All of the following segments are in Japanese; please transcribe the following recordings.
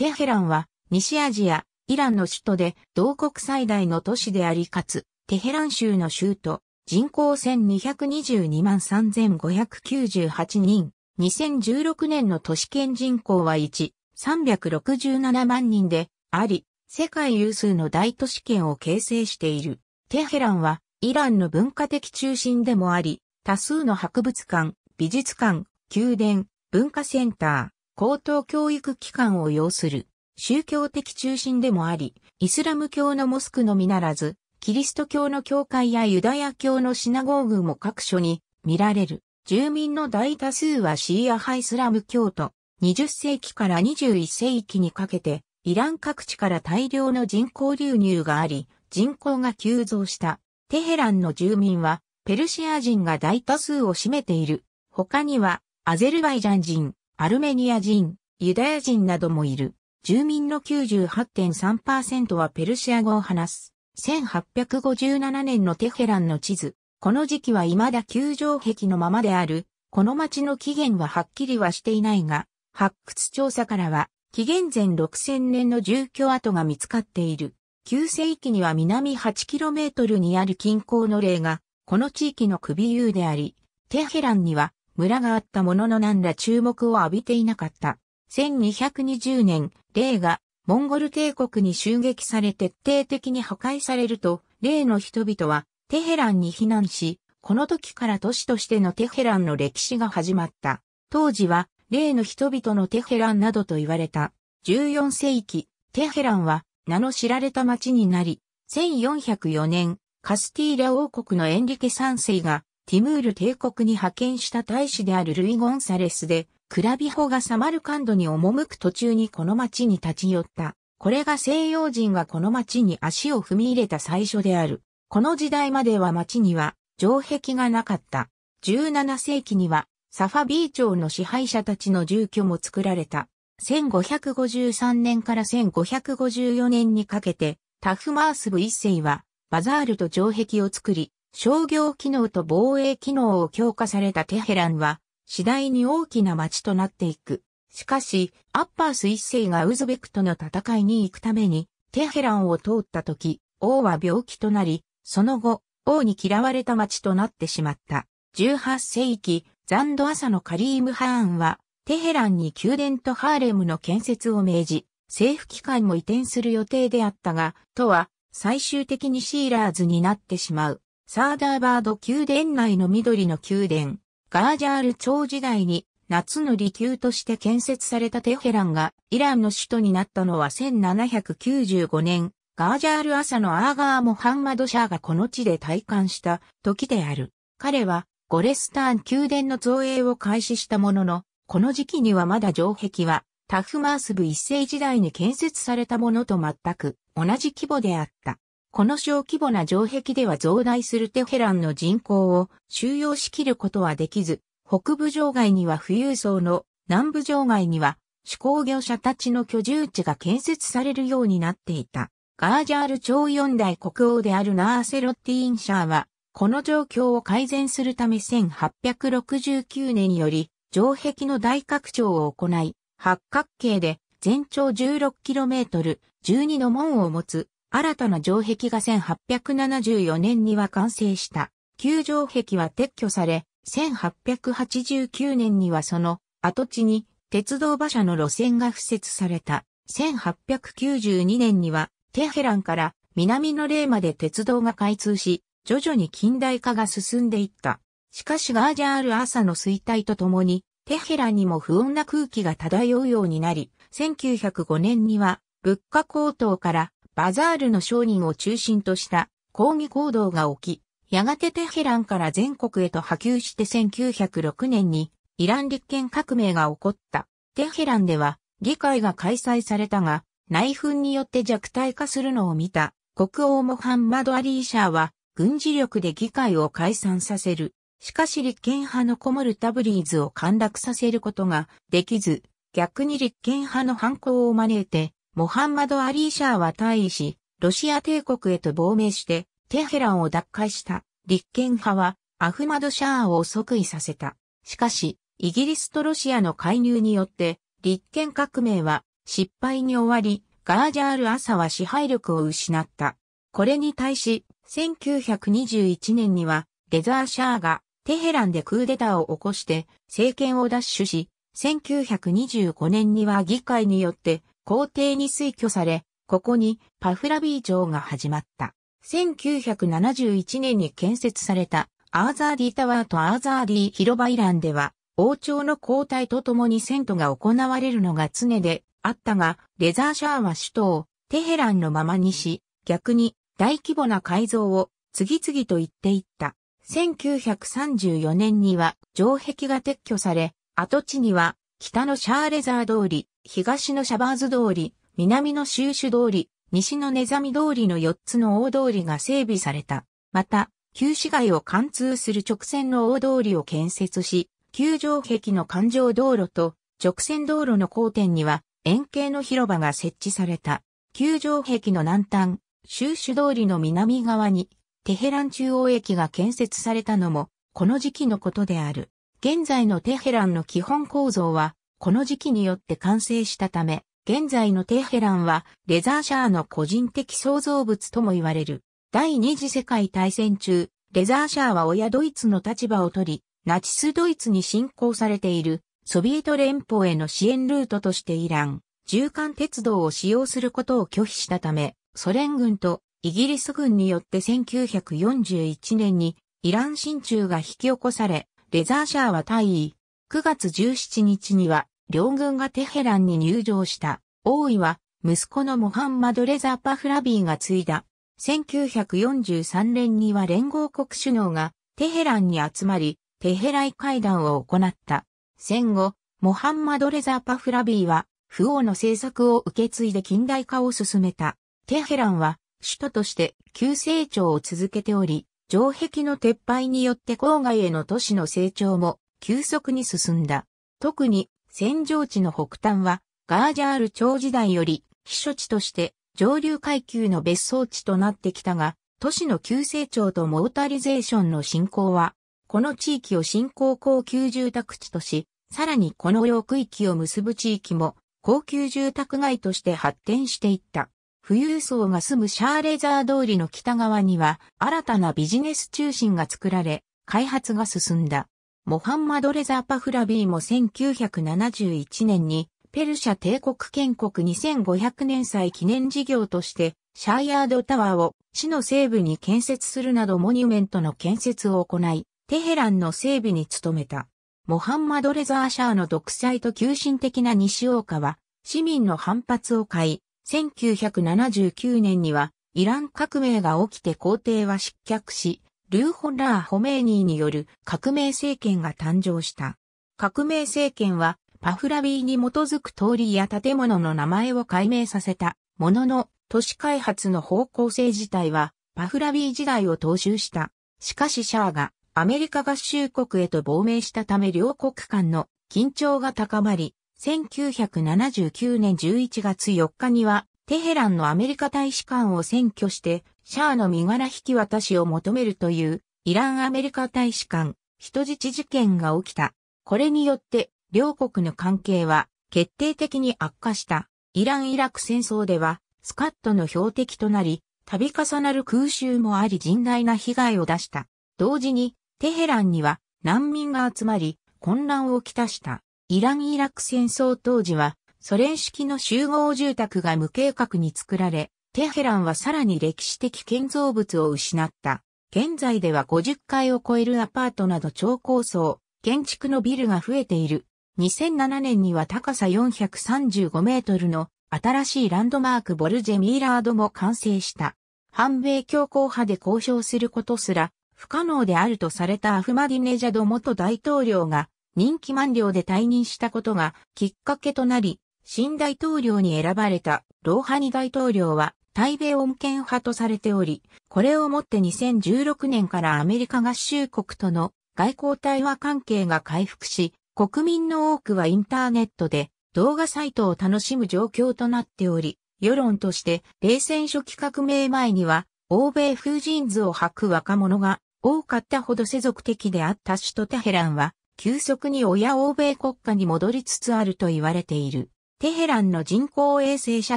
テヘランは、西アジア、イランの首都で、同国最大の都市でありかつ、テヘラン州の州都、人口1222万3598人、2016年の都市圏人口は1、367万人で、あり、世界有数の大都市圏を形成している。テヘランは、イランの文化的中心でもあり、多数の博物館、美術館、宮殿、文化センター、高等教育機関を要する宗教的中心でもあり、イスラム教のモスクのみならず、キリスト教の教会やユダヤ教のシナゴーグも各所に見られる。住民の大多数はシーア派イスラム教徒。20世紀から21世紀にかけて、イラン各地から大量の人口流入があり、人口が急増した。テヘランの住民は、ペルシア人が大多数を占めている。他には、アゼルバイジャン人、アルメニア人、ユダヤ人などもいる。住民の98.3%はペルシア語を話す。1857年のテヘランの地図。この時期は未だ球場壁のままである。この町の起源ははっきりはしていないが、発掘調査からは、紀元前6000年の住居跡が見つかっている。旧世紀には南 8km にある近郊の例が、この地域の首有であり、テヘランには村があったものの何ら注目を浴びていなかった。1220年、霊がモンゴル帝国に襲撃され徹底的に破壊されると、霊の人々はテヘランに避難し、この時から都市としてのテヘランの歴史が始まった。当時は、例の人々のテヘランなどと言われた。14世紀、テヘランは名の知られた町になり、1404年、カスティーラ王国のエンリケ3世がティムール帝国に派遣した大使であるルイ・ゴンサレスで、クラビホがサマルカンドに赴く途中にこの町に立ち寄った。これが西洋人がこの町に足を踏み入れた最初である。この時代までは町には城壁がなかった。17世紀にはサファビー町の支配者たちの住居も作られた。1553年から1554年にかけてタフマースブ一世はバザールと城壁を作り、商業機能と防衛機能を強化されたテヘランは、次第に大きな街となっていく。しかし、アッパース一世がウズベクとの戦いに行くために、テヘランを通った時、王は病気となり、その後、王に嫌われた町となってしまった。18世紀、ザンド朝のカリーム・ハーンは、テヘランに宮殿とハーレムの建設を命じ、政府機関も移転する予定であったが、とは最終的にシーラーズになってしまう。サーダーバード宮殿内の緑の宮殿、ガージャール朝時代に夏の離宮として建設されたテヘランがイランの首都になったのは1795年、ガージャール朝のアーガー・モハンマド・シャーがこの地で退官した時である。彼はゴレスターン宮殿の造営を開始したものの、この時期にはまだ城壁はタフマースブ一世時代に建設されたものと全く同じ規模であった。この小規模な城壁では増大するテヘランの人口を収容しきることはできず、北部城外には富裕層の、南部城外には手工業者たちの居住地が建設されるようになっていた。ガージャール朝四代国王であるナーセロッティ・インシャーは、この状況を改善するため1869年より、城壁の大拡張を行い、八角形で全長 16km、12の門を持つ新たな城壁が1874年には完成した。旧城壁は撤去され、1889年にはその跡地に鉄道馬車の路線が敷設された。1892年にはテヘランから南の霊まで鉄道が開通し、徐々に近代化が進んでいった。しかしガージャール朝の衰退とともに、テヘランにも不穏な空気が漂うようになり、1905年には物価高騰からバザールの商人を中心とした抗議行動が起き、やがてテヘランから全国へと波及して1906年にイラン立憲革命が起こった。テヘランでは議会が開催されたが、内紛によって弱体化するのを見た国王モハンマド・アリーシャーは軍事力で議会を解散させる。しかし立憲派のコモル・タブリーズを陥落させることができず、逆に立憲派の反抗を招いてモハンマド・アリー・シャーは退位し、ロシア帝国へと亡命して、テヘランを奪回した立憲派は、アフマド・シャーを即位させた。しかし、イギリスとロシアの介入によって、立憲革命は失敗に終わり、ガージャール・アサは支配力を失った。これに対し、1921年には、レザー・シャーがテヘランでクーデターを起こして政権を奪取し、1925年には議会によって皇帝に推挙され、ここにパフラビー城が始まった。1971年に建設されたアーザーディタワーとアーザーディ広場イランでは、王朝の交代とともに戦闘が行われるのが常であったが、レザーシャーは首都をテヘランのままにし、逆に大規模な改造を次々と言っていった。1934年には城壁が撤去され、跡地には北のシャーレザー通り、東のシャバーズ通り、南の収集通り、西のネザミ通りの4つの大通りが整備された。また、旧市街を貫通する直線の大通りを建設し、旧城壁の環状道路と直線道路の交点には円形の広場が設置された。旧城壁の南端、収集通りの南側にテヘラン中央駅が建設されたのもこの時期のことである。現在のテヘランの基本構造はこの時期によって完成したため、現在のテヘランはレザーシャーの個人的創造物とも言われる。第二次世界大戦中、レザーシャーは親ドイツの立場を取り、ナチスドイツに侵攻されているソビエト連邦への支援ルートとしてイラン、縦貫鉄道を使用することを拒否したため、ソ連軍とイギリス軍によって1941年にイラン新中が引き起こされ、レザーシャーは退位。9月17日には両軍がテヘランに入場した。王位は、息子のモハンマド・レザ・パフラビーが継いだ。1943年には連合国首脳がテヘランに集まり、テヘライ会談を行った。戦後、モハンマド・レザ・パフラビーは、不王の政策を受け継いで近代化を進めた。テヘランは、首都として急成長を続けており、城壁の撤廃によって郊外への都市の成長も急速に進んだ。特に扇状地の北端は、ガージャール朝時代より、避暑地として、上流階級の別荘地となってきたが、都市の急成長とモータリゼーションの進行は、この地域を新興高級住宅地とし、さらにこの領区域を結ぶ地域も、高級住宅街として発展していった。富裕層が住むシャーレザー通りの北側には、新たなビジネス中心が作られ、開発が進んだ。モハンマド・レザー・パフラビーも1971年にペルシャ帝国建国2500年祭記念事業としてシャイアードタワーを市の西部に建設するなどモニュメントの建設を行い、テヘランの整備に努めた。モハンマド・レザー・シャーの独裁と急進的な西大川、市民の反発を買い、1979年にはイラン革命が起きて皇帝は失脚し、ルーホラー・ホメーニーによる革命政権が誕生した。革命政権はパフラビーに基づく通りや建物の名前を改名させたものの都市開発の方向性自体はパフラビー時代を踏襲した。しかしシャアがアメリカ合衆国へと亡命したため両国間の緊張が高まり、1979年11月4日にはテヘランのアメリカ大使館を占拠して、シャアの身柄引き渡しを求めるという、イランアメリカ大使館、人質事件が起きた。これによって、両国の関係は、決定的に悪化した。イラン・イラク戦争では、スカットの標的となり、度重なる空襲もあり甚大な被害を出した。同時に、テヘランには難民が集まり、混乱をきたした。イラン・イラク戦争当時は、ソ連式の集合住宅が無計画に作られ、テヘランはさらに歴史的建造物を失った。現在では50階を超えるアパートなど超高層、建築のビルが増えている。2007年には高さ435メートルの新しいランドマークボルジェミーラードも完成した。反米強硬派で交渉することすら不可能であるとされたアフマディネジャド元大統領が任期満了で退任したことがきっかけとなり、新大統領に選ばれたローハニ大統領は対米穏健派とされており、これをもって2016年からアメリカ合衆国との外交対話関係が回復し、国民の多くはインターネットで動画サイトを楽しむ状況となっており、世論として冷戦初期革命前には欧米風ジーンズを履く若者が多かったほど世俗的であった首都テヘランは急速に親欧米国家に戻りつつあると言われている。テヘランの人工衛星写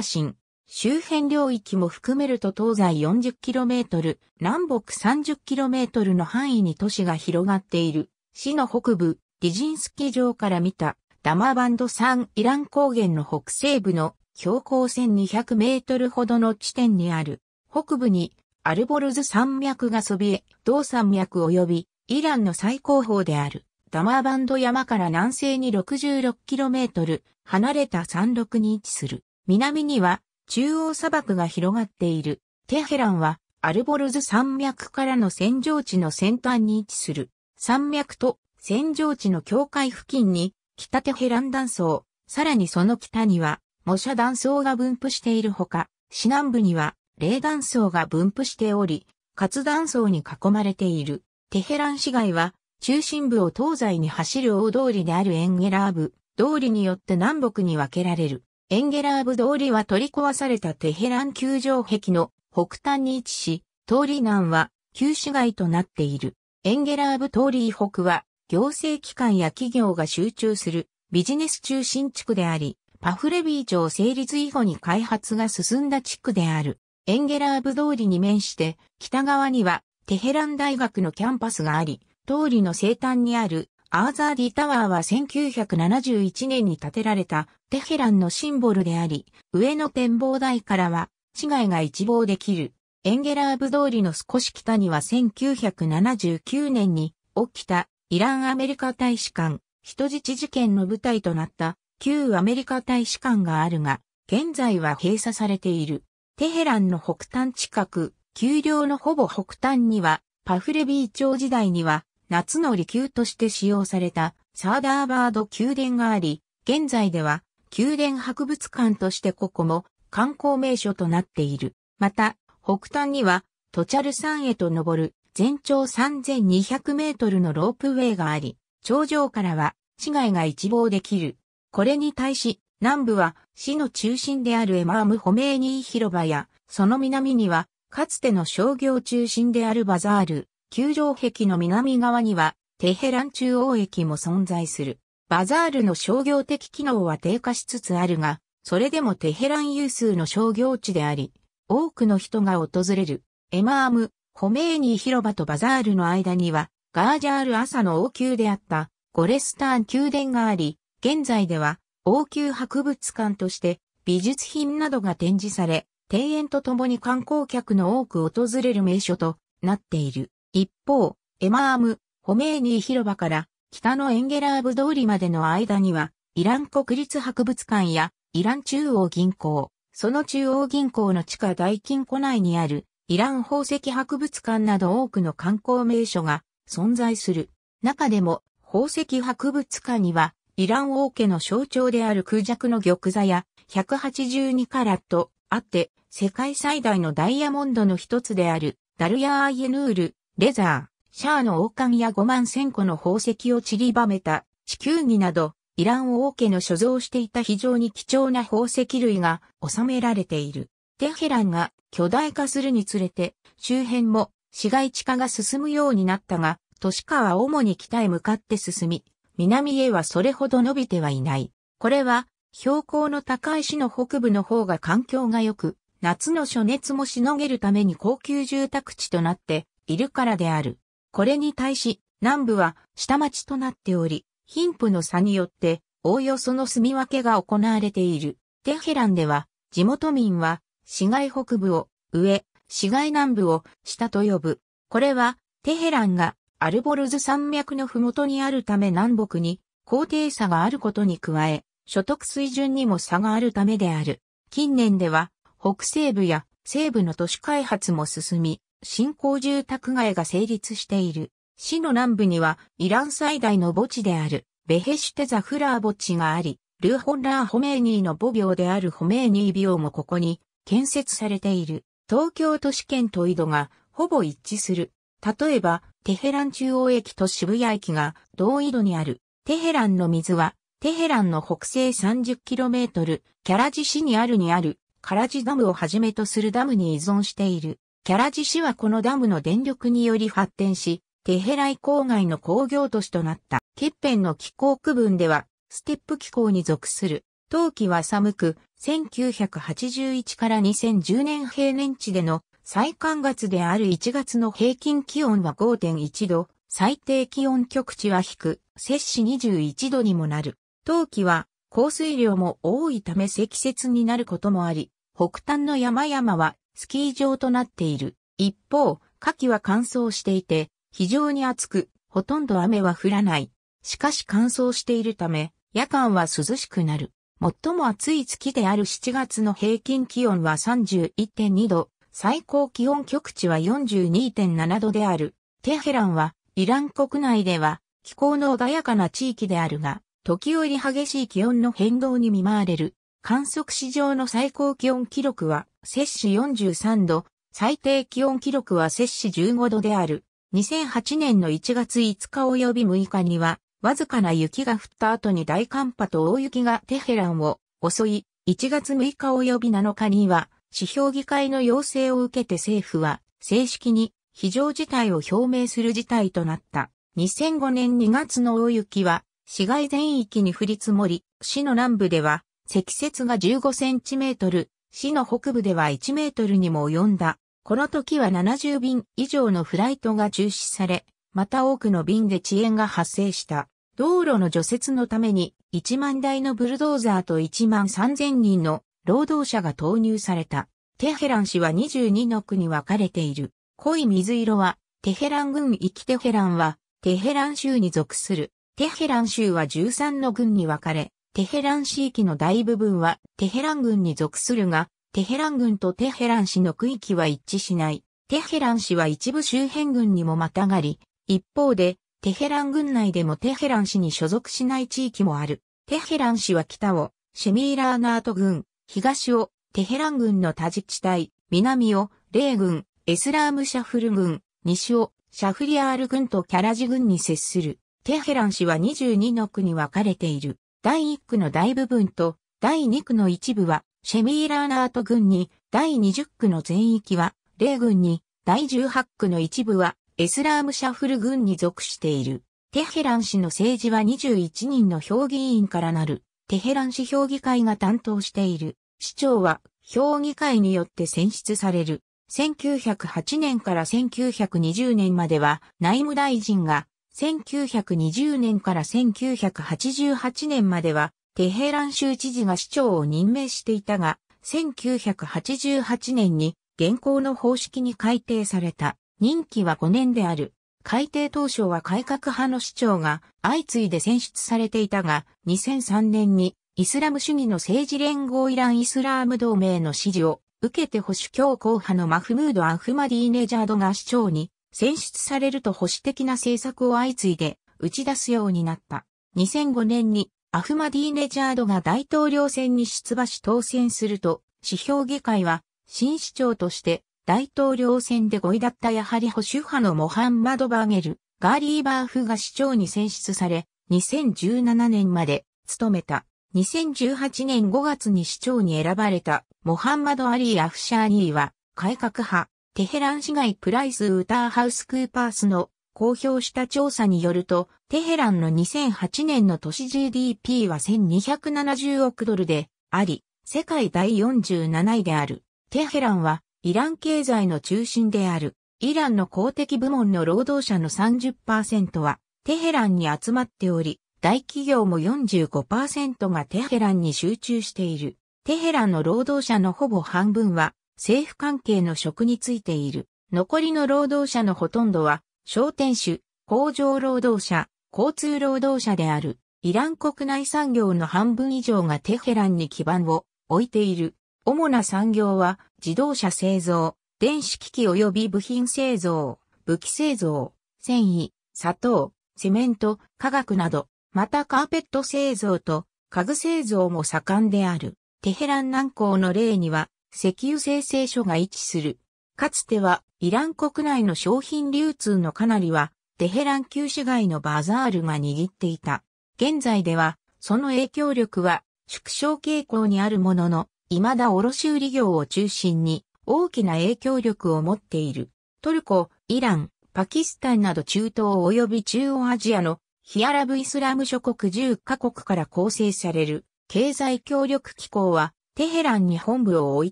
真、周辺領域も含めると東西 40km、南北 30km の範囲に都市が広がっている。市の北部、ディジンスキー場から見た、ダマバンド山イラン高原の北西部の標高1200メートルほどの地点にある。北部にアルボルズ山脈がそびえ、同山脈及びイランの最高峰である。ダマーバンド山から南西に 66km 離れた山麓に位置する。南には中央砂漠が広がっている。テヘランはアルボルズ山脈からの扇状地の先端に位置する。山脈と扇状地の境界付近に北テヘラン断層、さらにその北には模写断層が分布しているほか、市南部には冷断層が分布しており、活断層に囲まれている。テヘラン市街は中心部を東西に走る大通りであるエンゲラーブ通りによって南北に分けられる。エンゲラーブ通りは取り壊されたテヘラン球場壁の北端に位置し、通り南は旧市街となっている。エンゲラーブ通り北は行政機関や企業が集中するビジネス中心地区であり、パフレビー町成立以後に開発が進んだ地区である。エンゲラーブ通りに面して北側にはテヘラン大学のキャンパスがあり、通りの西端にあるアーザーディタワーは1971年に建てられたテヘランのシンボルであり、上の展望台からは市街が一望できる。エンゲラーブ通りの少し北には1979年に起きたイランアメリカ大使館、人質事件の舞台となった旧アメリカ大使館があるが、現在は閉鎖されている。テヘランの北端近く、丘陵のほぼ北端には、パフレビー朝時代には、夏の離宮として使用されたサーダーバード宮殿があり、現在では宮殿博物館としてここも観光名所となっている。また、北端にはトチャル山へと登る全長3200メートルのロープウェイがあり、頂上からは市街が一望できる。これに対し、南部は市の中心であるエマーム・ホメーニー広場や、その南には、かつての商業中心であるバザール、球場壁の南側には、テヘラン中央駅も存在する。バザールの商業的機能は低下しつつあるが、それでもテヘラン有数の商業地であり、多くの人が訪れる。エマーム、ホメーニー広場とバザールの間には、ガージャール朝の王宮であったゴレスターン宮殿があり、現在では王宮博物館として美術品などが展示され、庭園とともに観光客の多く訪れる名所となっている。一方、エマーム、ホメーニー広場から北のエンゲラーブ通りまでの間には、イラン国立博物館やイラン中央銀行、その中央銀行の地下大金庫内にあるイラン宝石博物館など多くの観光名所が存在する。中でも宝石博物館にはイラン王家の象徴である空弱の玉座や182カラットあって世界最大のダイヤモンドの一つであるダルヤー・アイエヌールレザー、シャアの王冠や5万1000個の宝石を散りばめた、地球儀など、イラン王家の所蔵していた非常に貴重な宝石類が収められている。テヘランが巨大化するにつれて、周辺も市街地化が進むようになったが、都市化は主に北へ向かって進み、南へはそれほど伸びてはいない。これは、標高の高い市の北部の方が環境が良く、夏の暑熱もしのげるために高級住宅地となって、いるからである。これに対し、南部は下町となっており、貧富の差によって、おおよその住み分けが行われている。テヘランでは、地元民は、市街北部を上、市街南部を下と呼ぶ。これは、テヘランがアルボルズ山脈の麓にあるため南北に高低差があることに加え、所得水準にも差があるためである。近年では、北西部や西部の都市開発も進み、新興住宅街が成立している。市の南部にはイラン最大の墓地であるベヘシュテザフラー墓地があり、ルーホンラー・ホメーニーの母廟であるホメーニー廟もここに建設されている。東京都市圏と井戸がほぼ一致する。例えば、テヘラン中央駅と渋谷駅が同井戸にある。テヘランの水は、テヘランの北西 30km、キャラジ市にあるにある、カラジダムをはじめとするダムに依存している。キャラジ市はこのダムの電力により発展し、テヘライ郊外の工業都市となった。ケッペンの気候区分では、ステップ気候に属する。冬季は寒く、1981から2010年平年値での最寒月である1月の平均気温は5.1度、最低気温極地は低く、摂氏21度にもなる。冬季は降水量も多いため積雪になることもあり、北端の山々はスキー場となっている。一方、夏季は乾燥していて、非常に暑く、ほとんど雨は降らない。しかし乾燥しているため、夜間は涼しくなる。最も暑い月である7月の平均気温は31.2度、最高気温極地は42.7度である。テヘランは、イラン国内では、気候の穏やかな地域であるが、時折激しい気温の変動に見舞われる。観測史上の最高気温記録は、摂氏43度、最低気温記録は摂氏15度である。2008年の1月5日及び6日には、わずかな雪が降った後に大寒波と大雪がテヘランを襲い、1月6日及び7日には、指標議会の要請を受けて政府は、正式に非常事態を表明する事態となった。2005年2月の大雪は、市街全域に降り積もり、市の南部では、積雪が15センチメートル、市の北部では1メートルにも及んだ。この時は70便以上のフライトが中止され、また多くの便で遅延が発生した。道路の除雪のために1万台のブルドーザーと1万3000人の労働者が投入された。テヘラン市は22の区に分かれている。濃い水色はテヘラン郡きテヘランはテヘラン州に属する。テヘラン州は13の郡に分かれ、テヘラン市域の大部分はテヘラン軍に属するが、テヘラン軍とテヘラン市の区域は一致しない。テヘラン市は一部周辺軍にもまたがり、一方で、テヘラン軍内でもテヘラン市に所属しない地域もある。テヘラン市は北を、シェミーラーナート軍、東を、テヘラン軍の多自治体、南を、レー軍、エスラームシャフル軍、西を、シャフリアール軍とキャラジ軍に接する。テヘラン市は22の区に分かれている。第1区の大部分と第2区の一部はシェミーラーナート軍に、第20区の全域は米軍に、第18区の一部はエスラームシャフル軍に属している。テヘラン市の政治は21人の評議員からなる。テヘラン市評議会が担当している。市長は評議会によって選出される。1908年から1920年までは内務大臣が1920年から1988年までは、テヘラン州知事が市長を任命していたが、1988年に現行の方式に改定された。任期は5年である。改定当初は改革派の市長が相次いで選出されていたが、2003年にイスラム主義の政治連合イラン・イスラーム同盟の支持を受けて保守強硬派のマフムード・アフマディーネジャードが市長に選出されると保守的な政策を相次いで打ち出すようになった。2005年にアフマディーネジャードが大統領選に出馬し当選すると、指標議会は新市長として大統領選で5位だったやはり保守派のモハンマド・バーゲル、ガーリーバーフが市長に選出され、2017年まで務めた。2018年5月に市長に選ばれたモハンマド・アリー・アフシャーニーは改革派テヘラン市街プライスウーターハウスクーパースの公表した調査によると、テヘランの2008年の都市 GDP は1270億ドルであり、世界第47位である。テヘランはイラン経済の中心である。イランの公的部門の労働者の30%はテヘランに集まっており、大企業も45%がテヘランに集中している。テヘランの労働者のほぼ半分は政府関係の職についている。残りの労働者のほとんどは、商店主、工場労働者、交通労働者である。イラン国内産業の半分以上がテヘランに基盤を置いている。主な産業は、自動車製造、電子機器及び部品製造、武器製造、繊維、砂糖、セメント、化学など、またカーペット製造と家具製造も盛んである。テヘラン南港の例には、石油生成所が位置する。かつては、イラン国内の商品流通のかなりは、テヘラン旧市街のバザールが握っていた。現在では、その影響力は縮小傾向にあるものの、未だ卸売業を中心に大きな影響力を持っている。トルコ、イラン、パキスタンなど中東及び中央アジアのヒアラブイスラム諸国10カ国から構成される経済協力機構はテヘランに本部を置い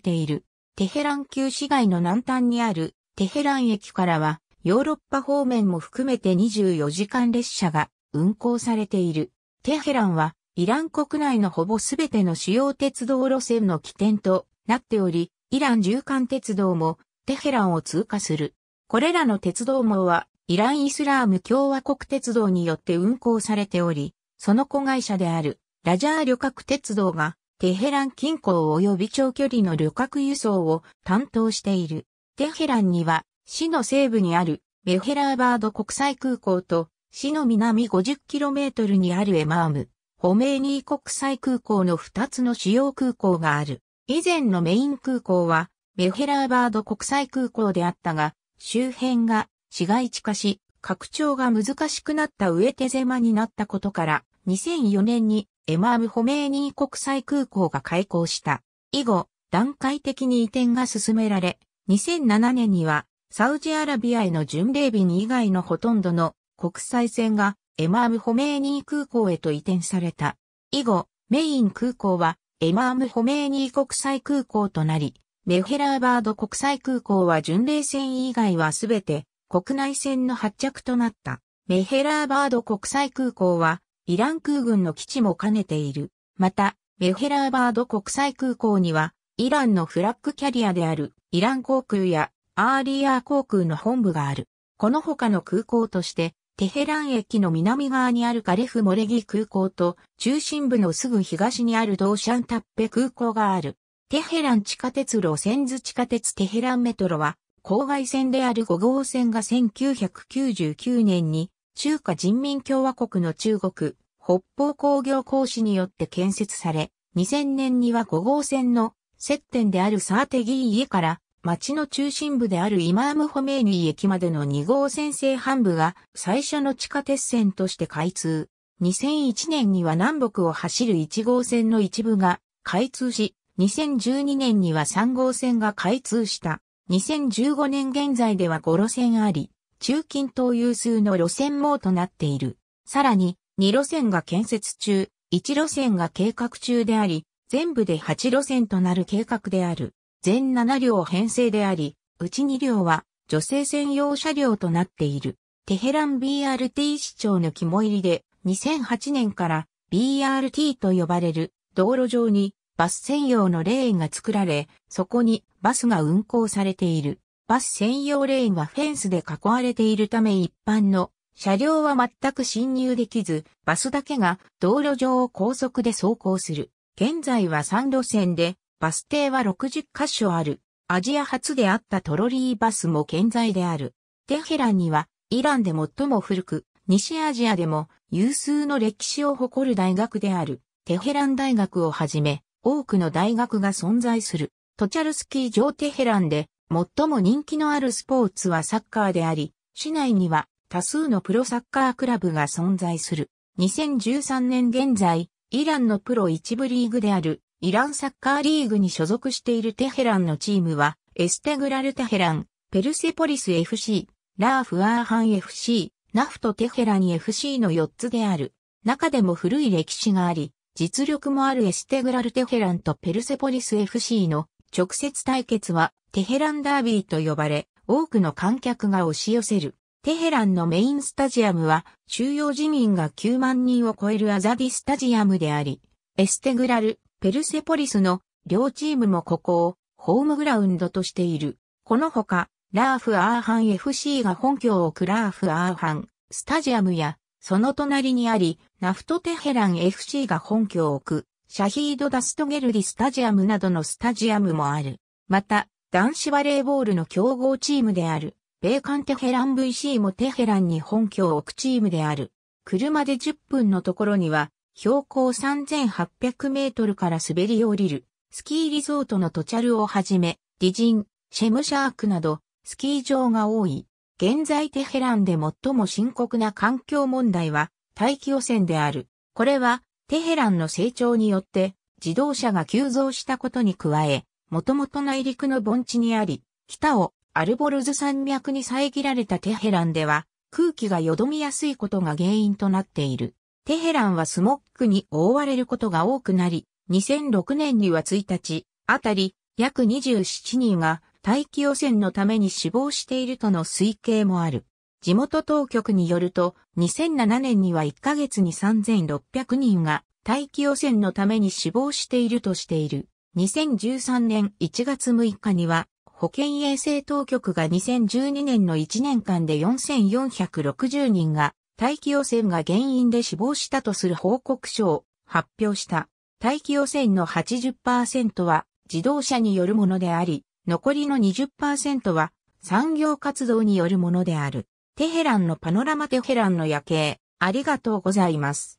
ている。テヘラン旧市街の南端にあるテヘラン駅からはヨーロッパ方面も含めて24時間列車が運行されている。テヘランはイラン国内のほぼすべての主要鉄道路線の起点となっており、イラン縦貫鉄道もテヘランを通過する。これらの鉄道網はイランイスラーム共和国鉄道によって運行されており、その子会社であるラジャー旅客鉄道がテヘラン近郊及び長距離の旅客輸送を担当している。テヘランには、市の西部にあるメヘラーバード国際空港と、市の南 50km にあるエマーム、ホメーニー国際空港の2つの主要空港がある。以前のメイン空港は、メヘラーバード国際空港であったが、周辺が市街地化し、拡張が難しくなった上手狭になったことから、2004年にエマーム・ホメーニー国際空港が開港した。以後、段階的に移転が進められ、2007年にはサウジアラビアへの巡礼便以外のほとんどの国際線がエマーム・ホメーニー空港へと移転された。以後、メイン空港はエマーム・ホメーニー国際空港となり、メヘラーバード国際空港は巡礼船以外はすべて国内線の発着となった。メヘラーバード国際空港はイラン空軍の基地も兼ねている。また、メヘラーバード国際空港には、イランのフラッグキャリアであるイラン航空やアーリアー航空の本部がある。この他の空港として、テヘラン駅の南側にあるカレフモレギ空港と、中心部のすぐ東にあるドーシャンタッペ空港がある。テヘラン地下鉄路線図地下鉄テヘランメトロは、郊外線である5号線が1999年に中華人民共和国の中国、北方工業講師によって建設され、2000年には5号線の接点であるサーテギー家から町の中心部であるイマームホメーニー駅までの2号線西半部が最初の地下鉄線として開通。2001年には南北を走る1号線の一部が開通し、2012年には3号線が開通した。2015年現在では5路線あり、中近東有数の路線網となっている。さらに、2路線が建設中、1路線が計画中であり、全部で8路線となる計画である。全7両編成であり、うち2両は女性専用車両となっている。テヘラン BRT 市長の肝入りで、2008年から BRT と呼ばれる道路上にバス専用のレーンが作られ、そこにバスが運行されている。バス専用レーンはフェンスで囲われているため一般の車両は全く進入できず、バスだけが道路上を高速で走行する。現在は3路線で、バス停は60カ所ある。アジア初であったトロリーバスも健在である。テヘランには、イランで最も古く、西アジアでも有数の歴史を誇る大学である。テヘラン大学をはじめ、多くの大学が存在する。トチャルスキー城テヘランで最も人気のあるスポーツはサッカーであり、市内には多数のプロサッカークラブが存在する。2013年現在、イランのプロ一部リーグであるイランサッカーリーグに所属しているテヘランのチームは、エステグラルテヘラン、ペルセポリス FC、ラーフアーハン FC、ナフトテヘラに FC の4つである。中でも古い歴史があり、実力もあるエステグラルテヘランとペルセポリス FC の直接対決はテヘランダービーと呼ばれ、多くの観客が押し寄せる。テヘランのメインスタジアムは収容人民が9万人を超えるアザディスタジアムであり、エステグラル、ペルセポリスの両チームもここをホームグラウンドとしている。このほか、ラーフ・アーハン FC が本拠を置くラーフ・アーハンスタジアムや、その隣にあり、ナフト・テヘラン FC が本拠を置くシャヒード・ダストゲルディスタジアムなどのスタジアムもある。また、男子バレーボールの競合チームである、米韓テヘラン VC もテヘランに本拠を置くチームである。車で10分のところには、標高3800メートルから滑り降りる、スキーリゾートのトチャルをはじめ、ディジン、シェムシャークなど、スキー場が多い。現在テヘランで最も深刻な環境問題は、大気汚染である。これは、テヘランの成長によって自動車が急増したことに加え、もともと内陸の盆地にあり、北をアルボルズ山脈に遮られたテヘランでは空気が淀みやすいことが原因となっている。テヘランはスモックに覆われることが多くなり、2006年には1日、あたり約27人が大気汚染のために死亡しているとの推計もある。地元当局によると、2007年には1ヶ月に3600人が大気汚染のために死亡しているとしている。2013年1月6日には、保健衛生当局が2012年の1年間で4460人が大気汚染が原因で死亡したとする報告書を発表した。大気汚染の80%は自動車によるものであり、残りの20%は産業活動によるものである。テヘランのパノラマテヘランの夜景、ありがとうございます。